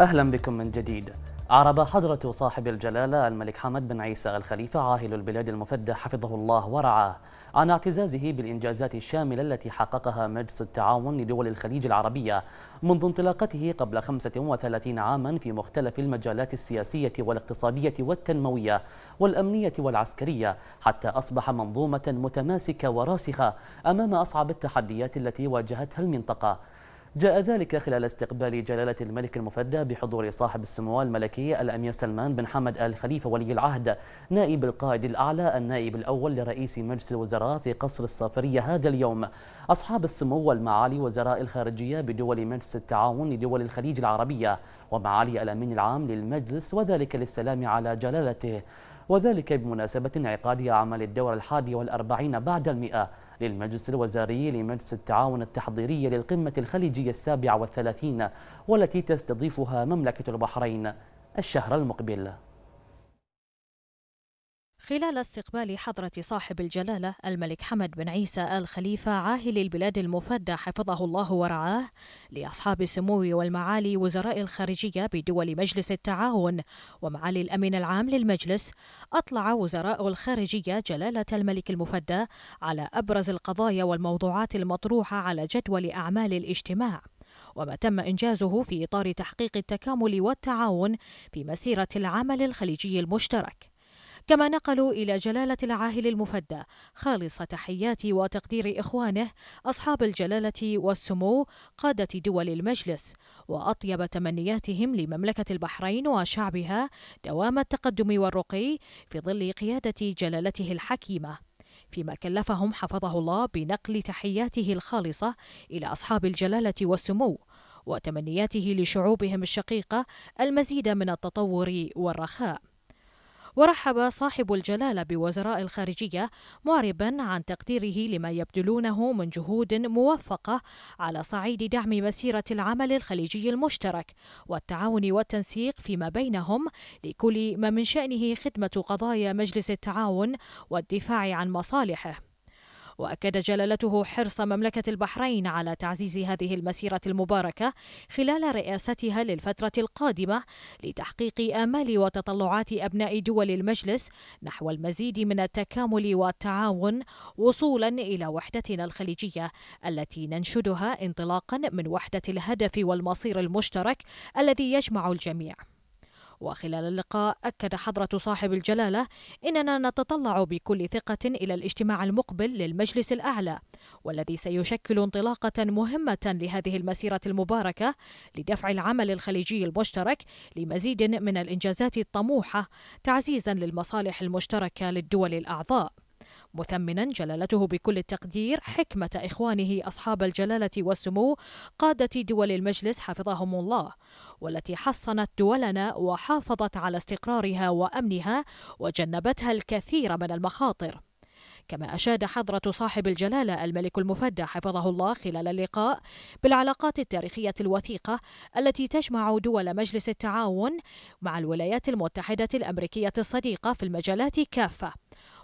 أهلا بكم من جديد عرب حضرة صاحب الجلالة الملك حمد بن عيسى الخليفة عاهل البلاد المفدى حفظه الله ورعاه عن اعتزازه بالإنجازات الشاملة التي حققها مجلس التعاون لدول الخليج العربية منذ انطلاقته قبل 35 عاما في مختلف المجالات السياسية والاقتصادية والتنموية والأمنية والعسكرية حتى أصبح منظومة متماسكة وراسخة أمام أصعب التحديات التي واجهتها المنطقة جاء ذلك خلال استقبال جلالة الملك المفدى بحضور صاحب السمو الملكي الأمير سلمان بن حمد آل خليفة ولي العهد نائب القائد الأعلى النائب الأول لرئيس مجلس الوزراء في قصر الصافرية هذا اليوم أصحاب السمو والمعالي وزراء الخارجية بدول مجلس التعاون لدول الخليج العربية ومعالي الأمين العام للمجلس وذلك للسلام على جلالته وذلك بمناسبة انعقاد أعمال الدورة الحادية والأربعين بعد المئة للمجلس الوزاري لمجلس التعاون التحضيري للقمة الخليجية السابعة والثلاثين والتي تستضيفها مملكة البحرين الشهر المقبل خلال استقبال حضرة صاحب الجلالة الملك حمد بن عيسى آل خليفة عاهل البلاد المفدى حفظه الله ورعاه لأصحاب السمو والمعالي وزراء الخارجية بدول مجلس التعاون ومعالي الأمين العام للمجلس أطلع وزراء الخارجية جلالة الملك المفدى على أبرز القضايا والموضوعات المطروحة على جدول أعمال الاجتماع وما تم إنجازه في إطار تحقيق التكامل والتعاون في مسيرة العمل الخليجي المشترك كما نقلوا إلى جلالة العاهل المفدى خالص تحيات وتقدير إخوانه أصحاب الجلالة والسمو قادة دول المجلس وأطيب تمنياتهم لمملكة البحرين وشعبها دوام التقدم والرقي في ظل قيادة جلالته الحكيمة فيما كلفهم حفظه الله بنقل تحياته الخالصه الى اصحاب الجلاله والسمو وتمنياته لشعوبهم الشقيقه المزيد من التطور والرخاء ورحب صاحب الجلالة بوزراء الخارجية معربا عن تقديره لما يبذلونه من جهود موفقة على صعيد دعم مسيرة العمل الخليجي المشترك والتعاون والتنسيق فيما بينهم لكل ما من شأنه خدمة قضايا مجلس التعاون والدفاع عن مصالحه وأكد جلالته حرص مملكة البحرين على تعزيز هذه المسيرة المباركة خلال رئاستها للفترة القادمة لتحقيق آمال وتطلعات أبناء دول المجلس نحو المزيد من التكامل والتعاون وصولا إلى وحدتنا الخليجية التي ننشدها انطلاقا من وحدة الهدف والمصير المشترك الذي يجمع الجميع وخلال اللقاء أكد حضرة صاحب الجلالة إننا نتطلع بكل ثقة إلى الاجتماع المقبل للمجلس الأعلى والذي سيشكل انطلاقة مهمة لهذه المسيرة المباركة لدفع العمل الخليجي المشترك لمزيد من الإنجازات الطموحة تعزيزا للمصالح المشتركة للدول الأعضاء مثمنا جلالته بكل التقدير حكمة إخوانه أصحاب الجلالة والسمو قادة دول المجلس حفظهم الله والتي حصنت دولنا وحافظت على استقرارها وأمنها وجنبتها الكثير من المخاطر كما أشاد حضرة صاحب الجلالة الملك المفدى حفظه الله خلال اللقاء بالعلاقات التاريخية الوثيقة التي تجمع دول مجلس التعاون مع الولايات المتحدة الأمريكية الصديقة في المجالات كافة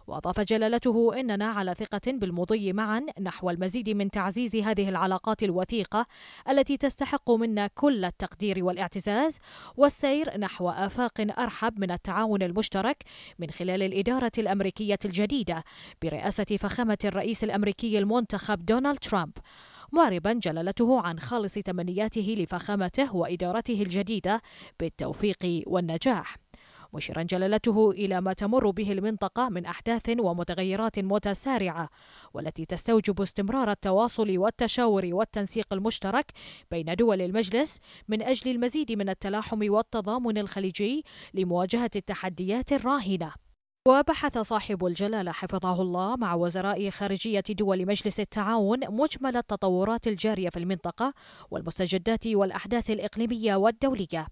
وأضاف جلالته أننا على ثقة بالمضي معا نحو المزيد من تعزيز هذه العلاقات الوثيقة التي تستحق منا كل التقدير والاعتزاز والسير نحو آفاق أرحب من التعاون المشترك من خلال الإدارة الأمريكية الجديدة برئاسة فخامة الرئيس الأمريكي المنتخب دونالد ترامب معربا جلالته عن خالص تمنياته لفخامته وادارته الجديده بالتوفيق والنجاح مشيرا جلالته إلى ما تمر به المنطقة من أحداث ومتغيرات متسارعة والتي تستوجب استمرار التواصل والتشاور والتنسيق المشترك بين دول المجلس من أجل المزيد من التلاحم والتضامن الخليجي لمواجهة التحديات الراهنة وبحث صاحب الجلالة حفظه الله مع وزراء خارجية دول مجلس التعاون مجمل التطورات الجارية في المنطقة والمستجدات والأحداث الإقليمية والدولية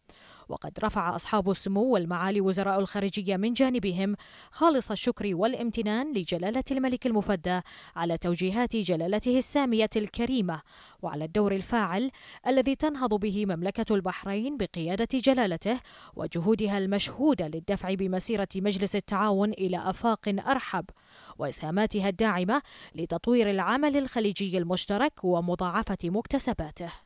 وقد رفع أصحاب السمو والمعالي وزراء الخارجية من جانبهم خالص الشكر والامتنان لجلالة الملك المفدى على توجيهات جلالته السامية الكريمة وعلى الدور الفاعل الذي تنهض به مملكة البحرين بقيادة جلالته وجهودها المشهودة للدفع بمسيرة مجلس التعاون إلى آفاق أرحب وإسهاماتها الداعمة لتطوير العمل الخليجي المشترك ومضاعفة مكتسباته